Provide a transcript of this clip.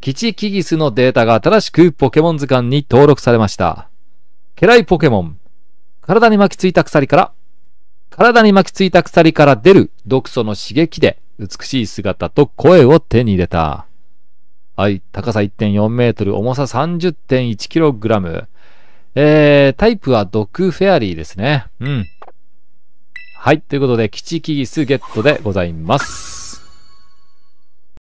基地キギスのデータが新しくポケモン図鑑に登録されました。家来ポケモン。体に巻きついた鎖から、体に巻きついた鎖から出る毒素の刺激で美しい姿と声を手に入れた。はい、高さ1.4メートル、重さ 30.1kg。えー、タイプは毒フェアリーですね。うん。はい、ということで、基地キギスゲットでございます。